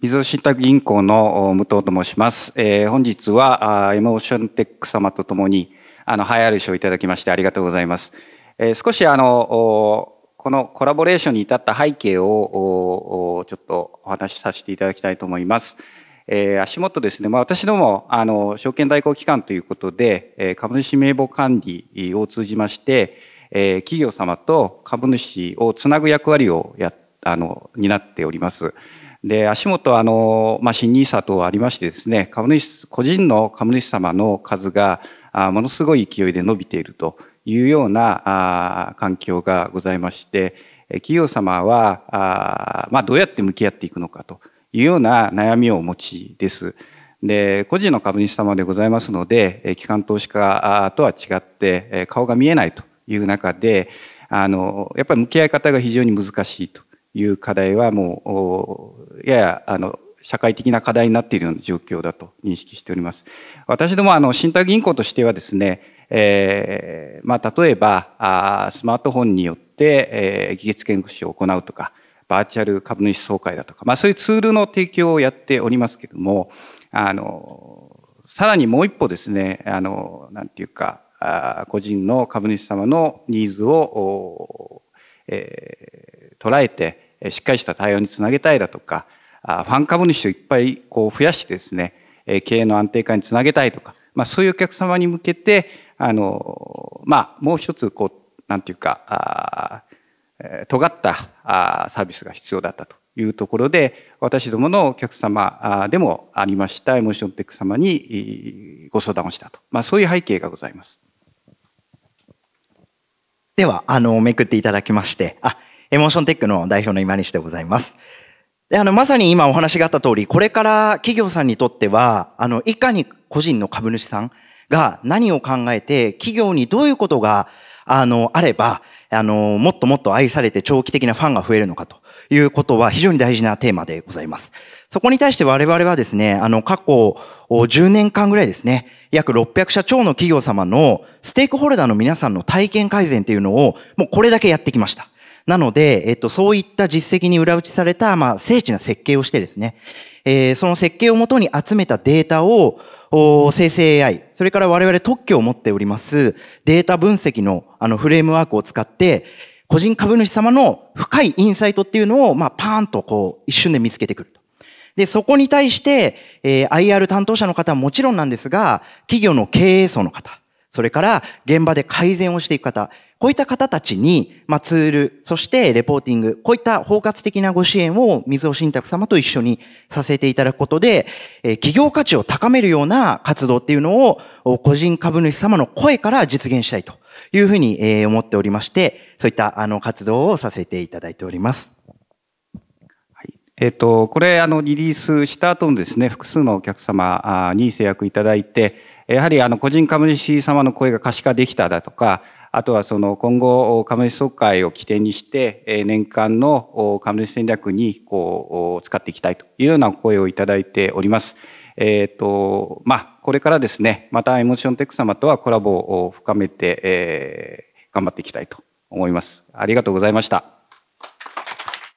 水戸信託銀行の武藤と申します。えー、本日はエモーションテック様とともに、あの、栄えある賞をいただきましてありがとうございます。えー、少しあの、このコラボレーションに至った背景を、ちょっとお話しさせていただきたいと思います。えー、足元ですね、まあ、私どもあの証券代行機関ということで、え株主名簿管理を通じまして、えー、企業様と株主をつなぐ役割をやあの担っております。で、足元は、あの、まあ、新ニーサとありましてですね、株主、個人の株主様の数が、あものすごい勢いで伸びているというようなあ環境がございまして、企業様は、あまあ、どうやって向き合っていくのかというような悩みをお持ちです。で、個人の株主様でございますので、機関投資家とは違って、顔が見えないという中で、あの、やっぱり向き合い方が非常に難しいという課題はもう、やや、あの、社会的な課題になっているような状況だと認識しております。私ども、あの、信託銀行としてはですね、えー、まあ、例えば、あスマートフォンによって、えー、技術研究を行うとか、バーチャル株主総会だとか、まあ、そういうツールの提供をやっておりますけれども、あの、さらにもう一歩ですね、あの、なんていうか、あ個人の株主様のニーズを、えー、捉えて、しっかりした対応につなげたいだとか、ファン株主をいっぱいこう増やしてですね、経営の安定化につなげたいとか、まあそういうお客様に向けて、あの、まあもう一つこう、なんていうか、あ尖ったサービスが必要だったというところで、私どものお客様でもありましたエモーションテック様にご相談をしたと。まあそういう背景がございます。では、あの、めくっていただきまして、あ、エモーションテックの代表の今西でございます。で、あの、まさに今お話があった通り、これから企業さんにとっては、あの、いかに個人の株主さんが何を考えて、企業にどういうことが、あの、あれば、あの、もっともっと愛されて長期的なファンが増えるのかということは非常に大事なテーマでございます。そこに対して我々はですね、あの、過去10年間ぐらいですね、約600社超の企業様のステークホルダーの皆さんの体験改善というのを、もうこれだけやってきました。なので、えっと、そういった実績に裏打ちされた、まあ、精緻な設計をしてですね、えー、その設計をもとに集めたデータを、生成 AI、それから我々特許を持っておりますデータ分析のあのフレームワークを使って、個人株主様の深いインサイトっていうのを、まあ、パーンとこう、一瞬で見つけてくると。で、そこに対して、えー、IR 担当者の方はもちろんなんですが、企業の経営層の方、それから現場で改善をしていく方、こういった方たちに、まあ、ツール、そしてレポーティング、こういった包括的なご支援を水尾信託様と一緒にさせていただくことで、え企業価値を高めるような活動っていうのを、個人株主様の声から実現したいというふうに、え思っておりまして、そういったあの活動をさせていただいております。えっ、と、これ、あの、リリースした後のですね、複数のお客様に制約いただいて、やはりあの個人株主様の声が可視化できただとか、あとはその今後、株主総会を起点にして、年間の株主戦略にこう使っていきたいというような声をいただいております。えっ、ー、と、まあ、これからですね、またエモーションテック様とはコラボを深めて、えー、頑張っていきたいと思います。ありがとうございました。